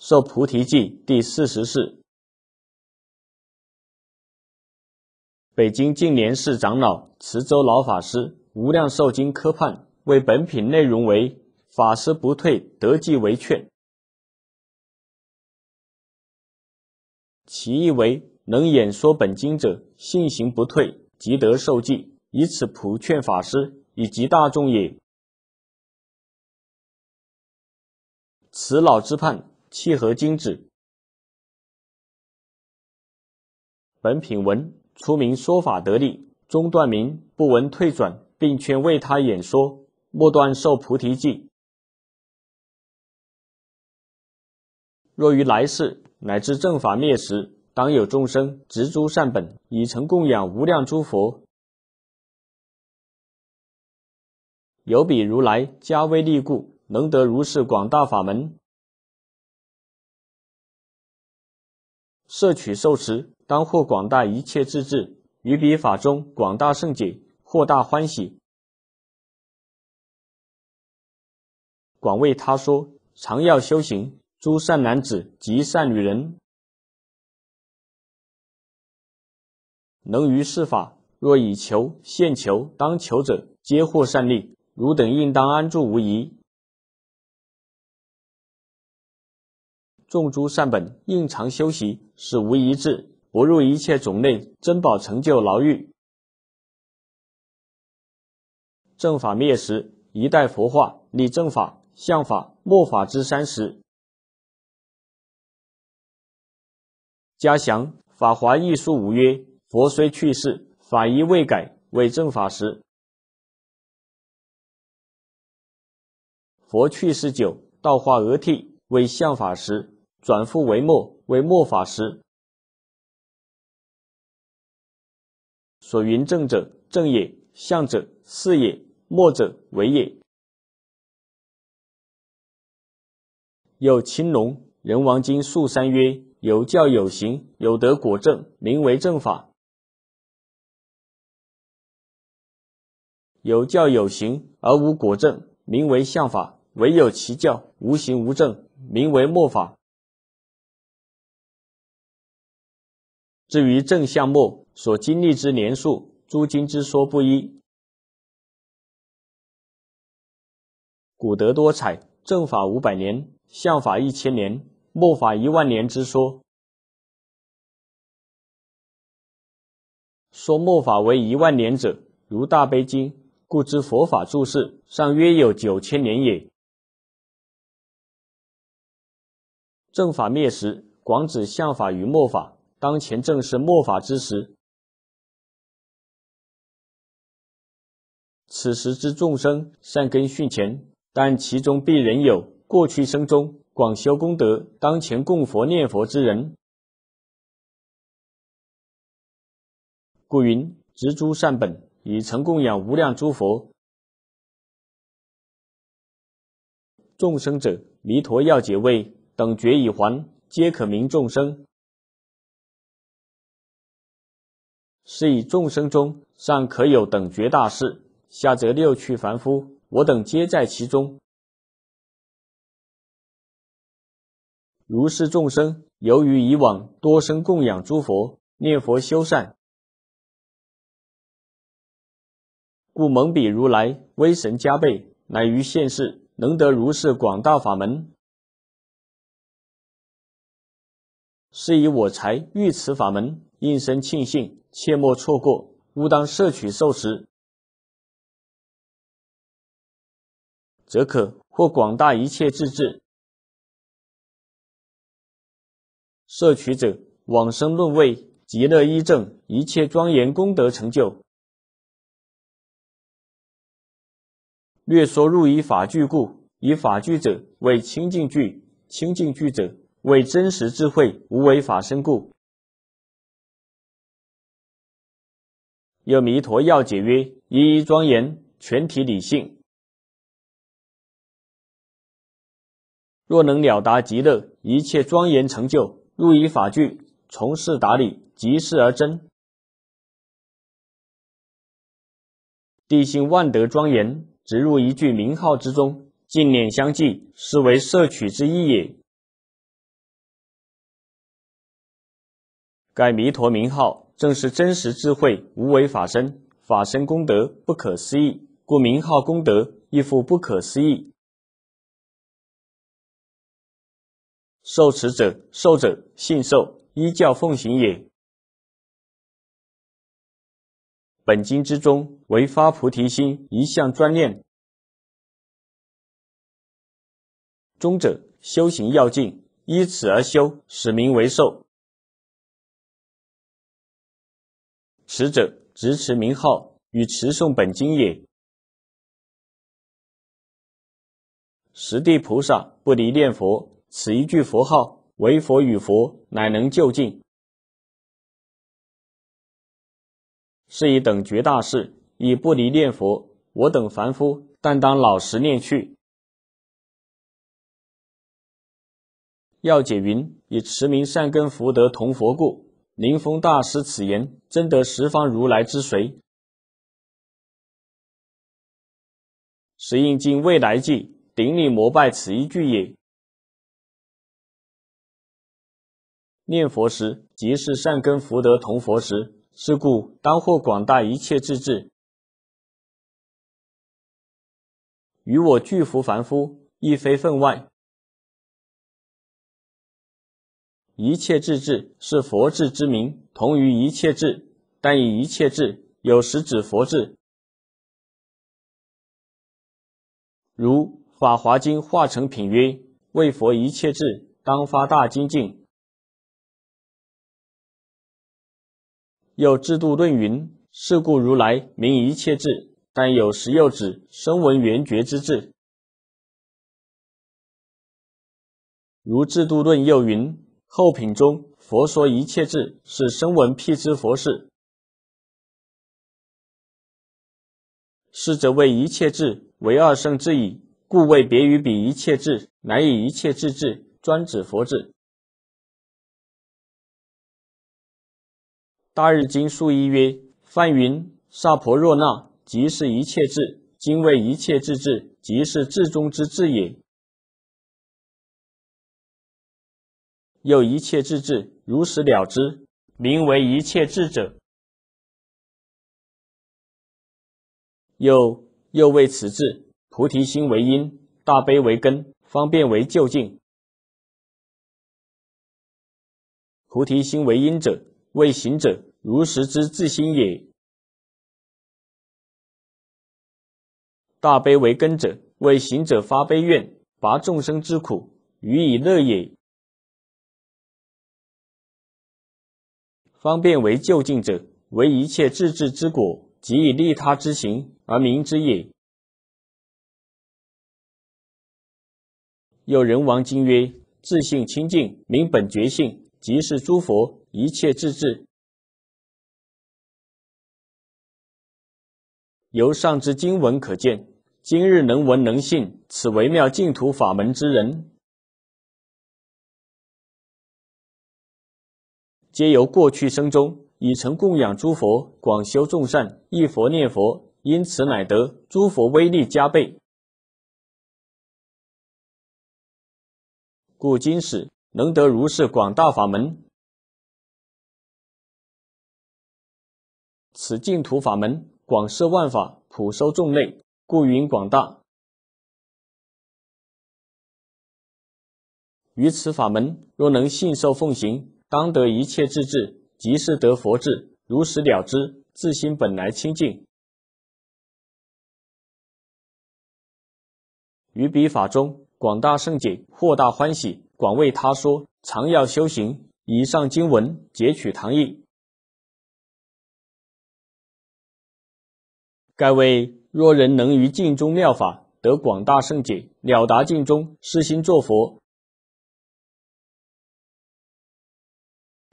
受菩提记第四十四，北京净莲寺长老慈州老法师无量寿经科判，为本品内容为法师不退得即为劝，其意为能演说本经者信行不退，即得受记，以此普劝法师以及大众也。此老之判。契合经旨，本品文出名说法得力，中断名不闻退转，并劝为他演说；末断受菩提记。若于来世乃至正法灭时，当有众生执诸善本，以成供养无量诸佛，有比如来加威力故，能得如是广大法门。摄取受持，当获广大一切智智，于彼法中广大圣解，获大欢喜。广为他说：常要修行，诸善男子及善女人，能于是法若以求现求当求者，皆获善利。汝等应当安住无疑。众诸善本应常修习。是无一智，不入一切种类珍宝成就牢狱。正法灭时，一代佛化立正法、相法、末法之三时。嘉祥《法华艺术五曰：佛虽去世，法仪未改，为正法时。佛去世久，道化俄替，为相法时，转复为末。为末法师所云正者正也，相者是也，末者为也。有青龙人王经述三曰：有教有行，有德果正，名为正法；有教有行而无果正，名为相法；唯有其教无行无正，名为末法。至于正相末所经历之年数，诸经之说不一。古德多采正法五百年、相法一千年、末法一万年之说。说末法为一万年者，如大悲经，故知佛法注释尚约有九千年也。正法灭时，广指相法与末法。当前正是末法之时，此时之众生善根逊前，但其中必仍有过去生中广修功德、当前供佛念佛之人。故云：植诸善本，以成供养无量诸佛众生者，弥陀要解位等觉已还，皆可名众生。是以众生中，尚可有等觉大事，下则六趣凡夫，我等皆在其中。如是众生，由于以往多生供养诸佛，念佛修善，故蒙彼如来威神加倍，乃于现世能得如是广大法门。是以我才遇此法门，应生庆幸。切莫错过，吾当摄取受食，则可获广大一切自治。摄取者往生论位，极乐依正一切庄严功德成就。略说入以法具故，以法具者为清净句，清净句者为真实智慧无为法身故。有弥陀要解曰：一一庄严，全体理性。若能了达极乐一切庄严成就，入以法具，从事达理，即事而真。地心万德庄严，直入一句名号之中，净念相继，是为摄取之意也。盖弥陀名号。正是真实智慧，无为法身，法身功德不可思议，故名号功德亦复不可思议。受持者，受者信受，依教奉行也。本经之中，唯发菩提心，一向专念。中者，修行要境，依此而修，使名为受。持者执持名号与持诵本经也。十地菩萨不离念佛，此一句佛号为佛与佛，乃能就近。是以等觉大事以不离念佛。我等凡夫但当老实念去。要解云：以持名善根福德同佛故。灵峰大师此言，真得十方如来之随。实应尽未来际顶礼膜拜此一句也。念佛时，即是善根福德同佛时，是故当获广大一切智智。与我俱福凡夫，亦非分外。一切智智是佛智之名，同于一切智，但以一切智有时指佛智，如《法华经》化成品曰：“为佛一切智，当发大精进。”又《制度论》云：“是故如来名一切智，但有时又指声闻缘觉之智。”如《制度论》又云。后品中，佛说一切智是生闻辟支佛事，是则谓一切智为二圣智矣，故为别于彼一切智，乃以一切智智专指佛智。大日经书一曰：“梵云萨婆若那，即是一切智，今谓一切智智，即是智中之智也。”又一切智智如实了之，名为一切智者。又又为此智，菩提心为因，大悲为根，方便为究竟。菩提心为因者，为行者如实之自心也。大悲为根者，为行者发悲愿，拔众生之苦，予以乐也。方便为就近者，为一切自治之果，即以利他之行而明之也。又人王经曰：自性清净，明本觉性，即是诸佛一切自治。由上之经文可见，今日能闻能信此微妙净土法门之人。皆由过去生中已曾供养诸佛，广修众善，忆佛念佛，因此乃得诸佛威力加倍。故今始能得如是广大法门，此净土法门广摄万法，普收众类，故云广大。于此法门若能信受奉行。当得一切智智，即是得佛智，如实了之，自心本来清净。于彼法中，广大圣解，获大欢喜，广为他说，常要修行。以上经文截取唐译。盖为若人能于镜中妙法得广大圣解，了达尽中，是心作佛。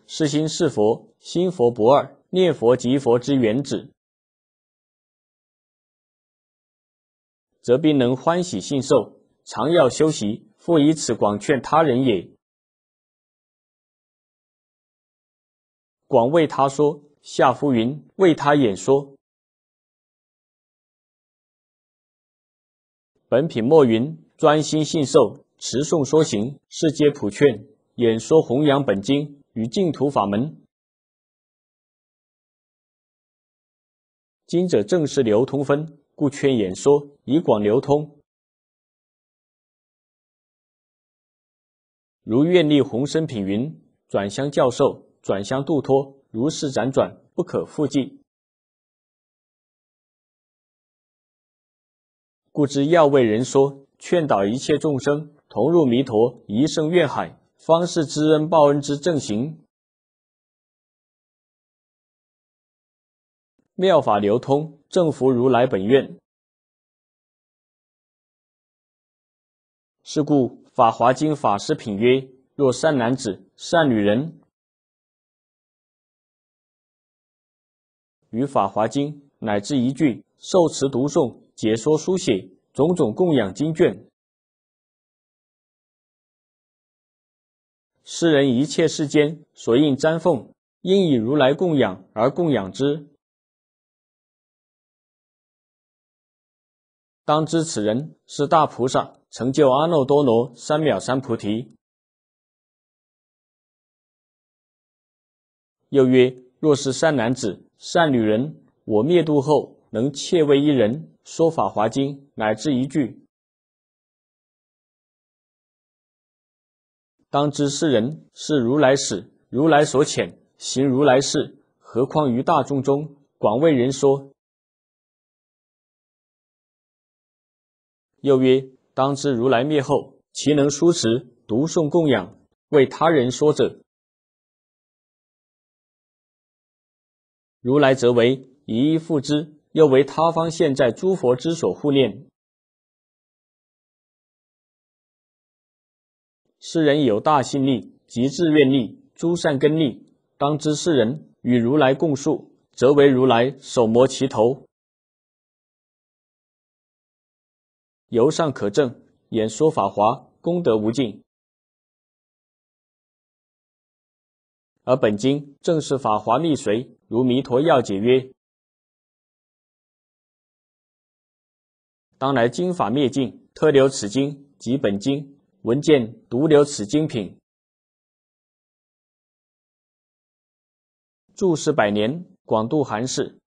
是心是佛，心佛不二，念佛即佛之原旨，则必能欢喜信受，常要修习，复以此广劝他人也。广为他说，下夫云为他演说。本品末云：专心信受，持诵说行，是皆普劝，演说弘扬本经。与净土法门，今者正是流通分，故劝演说以广流通。如愿力宏生品云：转相教授，转相度脱，如是辗转，不可复计。”故知要为人说，劝导一切众生同入弥陀一生愿海。方是知恩报恩之正行，妙法流通，正福如来本愿。是故《法华经》法师品曰：“若善男子、善女人，于《法华经》乃至一句受持读诵、解说书写，种种供养经卷。”斯人一切世间所应瞻奉，应以如来供养而供养之。当知此人是大菩萨，成就阿耨多罗三藐三菩提。又曰：若是善男子、善女人，我灭度后，能窃为一人说法华经，乃之一句。当知是人是如来始，如来所遣，行如来事，何况于大众中广为人说。又曰：当知如来灭后，其能书持、读诵、供养、为他人说者，如来则为一一复之；又为他方现在诸佛之所护念。世人有大信力、极智愿力、诸善根力，当知世人与如来共述，则为如来手摩其头。由上可证，演说法华功德无尽，而本经正是法华密髓。如弥陀要解曰：“当来经法灭尽，特留此经及本经。”闻见独留此精品，注释百年，广度寒士。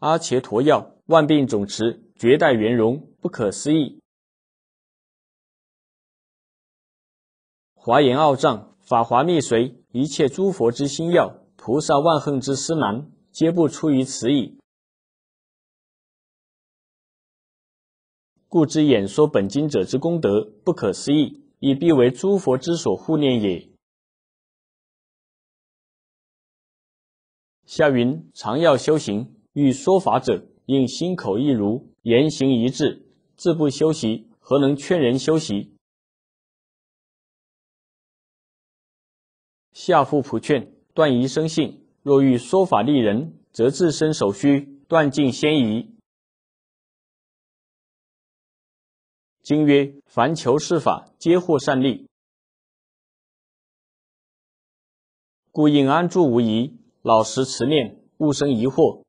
阿切陀药，万病总持，绝代圆融，不可思议。华严奥藏，法华密髓，一切诸佛之心要，菩萨万恨之师难，皆不出于此矣。故知演说本经者之功德不可思议，以必为诸佛之所护念也。下云：常要修行，欲说法者，应心口一如，言行一致。自不修习，何能劝人修习？下复普劝：断疑生性。若欲说法利人，则自身首须断尽先疑。经曰，凡求是法，皆获善利，故应安住无疑，老实持念，勿生疑惑。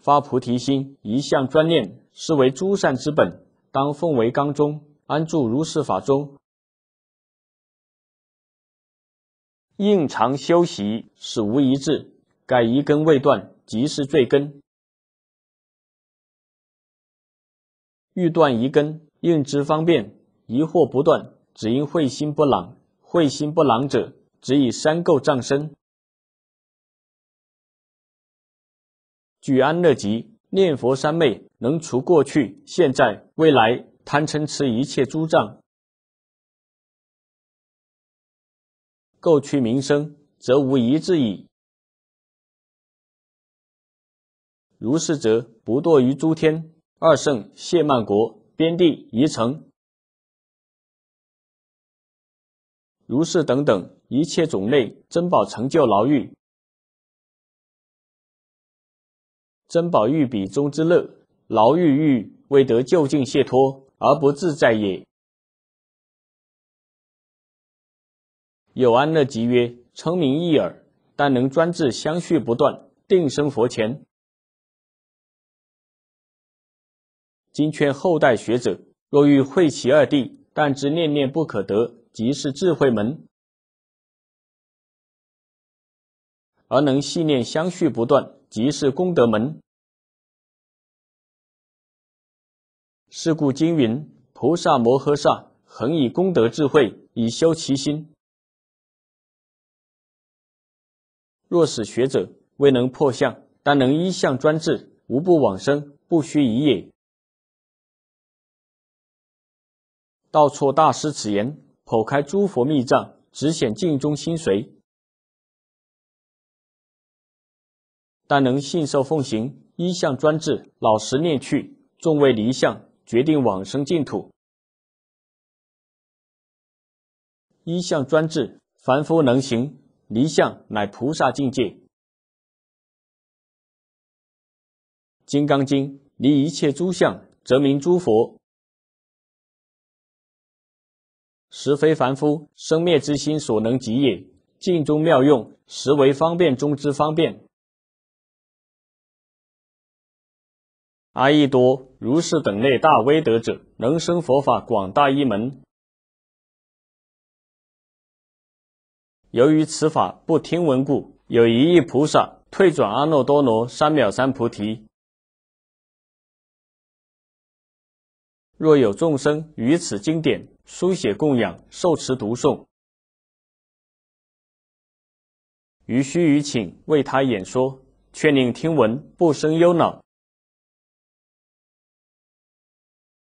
发菩提心，一向专念，是为诸善之本，当奉为纲中，安住如是法中，应常修习，使无一滞。盖疑根未断，即是罪根。欲断疑根，用之方便；疑惑不断，只因慧心不朗。慧心不朗者，只以山垢障身。举安乐集念佛三昧，能除过去、现在、未来贪嗔痴一切诸障，垢去名生，则无疑质矣。如是者，不堕于诸天。二圣谢曼国边地宜城，如是等等一切种类珍宝成就牢狱，珍宝玉彼中之乐，牢狱狱未得就近解脱而不自在也。有安乐集曰：聪明一耳，但能专治相续不断，定生佛前。今劝后代学者，若欲会其二谛，但知念念不可得，即是智慧门；而能系念相续不断，即是功德门。是故经云：“菩萨摩诃萨恒以功德智慧以修其心。”若使学者未能破相，但能一向专制，无不往生，不虚已也。道错大师此言，剖开诸佛密藏，直显净中心髓。但能信受奉行，一向专制，老实念去，众位离相，决定往生净土。一向专制，凡夫能行，离相乃菩萨境界。《金刚经》离一切诸相，则名诸佛。实非凡夫生灭之心所能及也。尽中妙用，实为方便中之方便。阿逸多如是等类大威德者，能生佛法广大一门。由于此法不听闻故，有一亿菩萨退转阿耨多罗三藐三菩提。若有众生于此经典书写供养受持读诵，于须臾顷为他演说，劝令听闻，不生忧恼，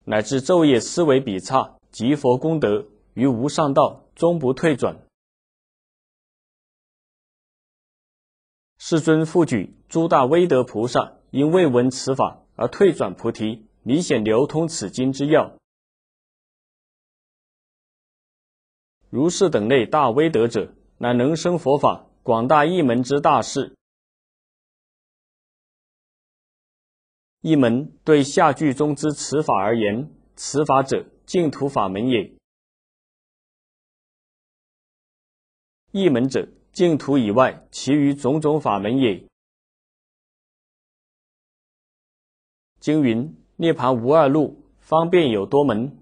乃至昼夜思维比刹，及佛功德，于无上道终不退转。世尊复举诸大威德菩萨，因未闻此法而退转菩提。明显流通此经之要，如是等类大威德者，乃能生佛法广大一门之大事。一门对下句中之此法而言，此法者净土法门也。一门者净土以外，其余种种法门也。经云。涅槃无二路，方便有多门。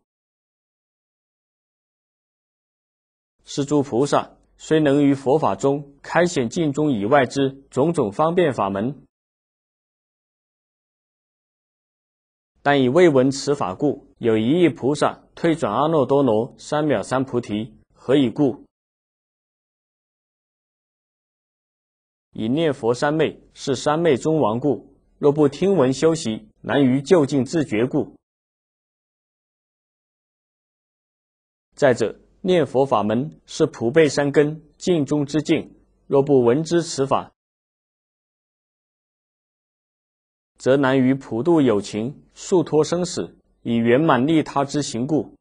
是诸菩萨虽能于佛法中开显净中以外之种种方便法门，但以未闻此法故，有一亿菩萨退转阿耨多罗三藐三菩提，何以故？以念佛三昧是三昧中王故。若不听闻修习，难于就近自觉故。再者，念佛法门是普被三根、尽中之尽，若不闻知此法，则难于普度有情、速脱生死，以圆满利他之行故。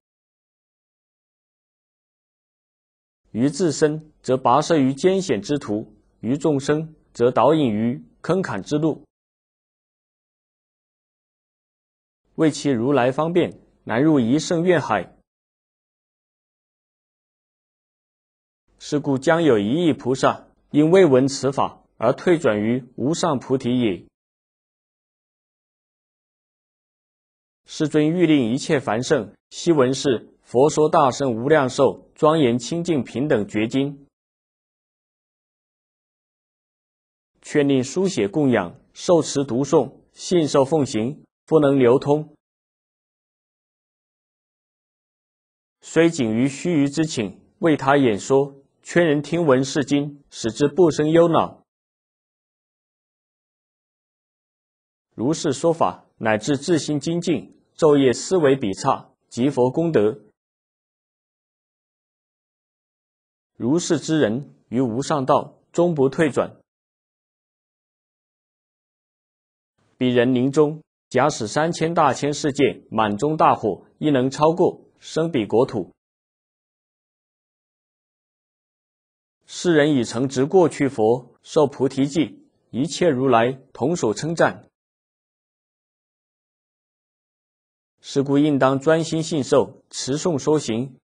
于自身，则跋涉于艰险之途；于众生，则导引于坑坎之路。为其如来方便难入一圣愿海，是故将有一亿菩萨因未闻此法而退转于无上菩提也。世尊欲令一切凡圣悉闻是佛说大圣无量寿庄严清净平等绝经，劝令书写供养受持读诵信受奉行。不能流通，虽仅于须臾之请，为他演说，圈人听闻是经，使之不生忧恼。如是说法，乃至自心精进，昼夜思维比差及佛功德。如是之人，于无上道终不退转。彼人临终。假使三千大千世界满中大火，亦能超过生彼国土。世人已曾执过去佛，受菩提记，一切如来同所称赞。是故应当专心信受，持诵说行。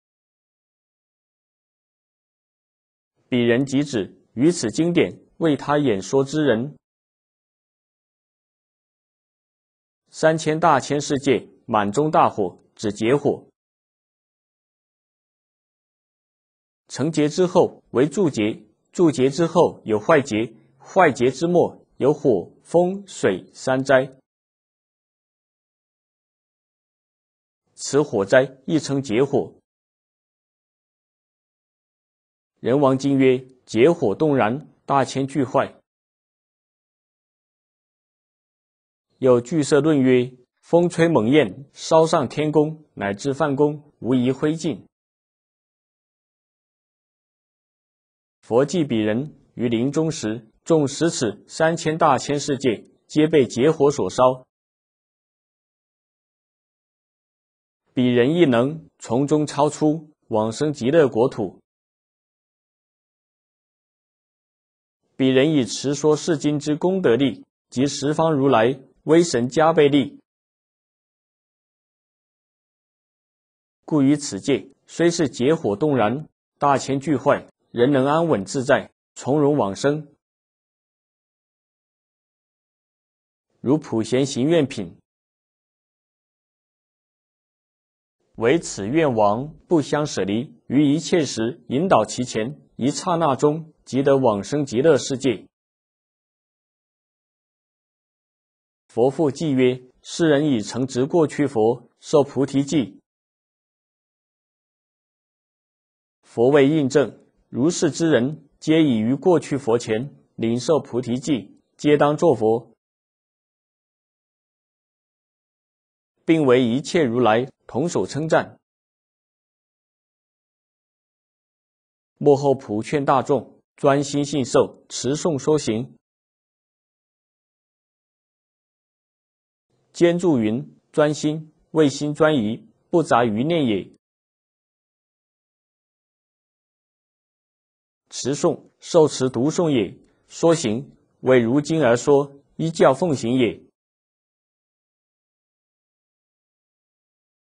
彼人即指于此经典为他演说之人。三千大千世界满中大火，指劫火。成劫之后为助劫，助劫之后有坏劫，坏劫之末有火风水三灾。此火灾亦称劫火。人王经曰：劫火动然，大千俱坏。有巨蛇论曰：“风吹猛焰，烧上天宫，乃至梵宫，无一灰烬。”佛记彼人于临终时，众十尺三千大千世界皆被劫火所烧，彼人亦能从中超出，往生极乐国土。彼人以持说世经之功德力及十方如来。威神加倍力，故于此界虽是劫火动然，大钱俱坏，人能安稳自在，从容往生。如普贤行愿品，唯此愿王不相舍离，于一切时引导其前，一刹那中即得往生极乐世界。佛父即曰：“世人已成直过去佛受菩提记，佛为印证，如是之人，皆已于过去佛前领受菩提记，皆当作佛，并为一切如来同所称赞。幕后普劝大众专心信受，持诵说行。”兼注云：专心，谓心专一，不杂于念也。持诵，受持读诵也。说行，为如今而说，依教奉行也。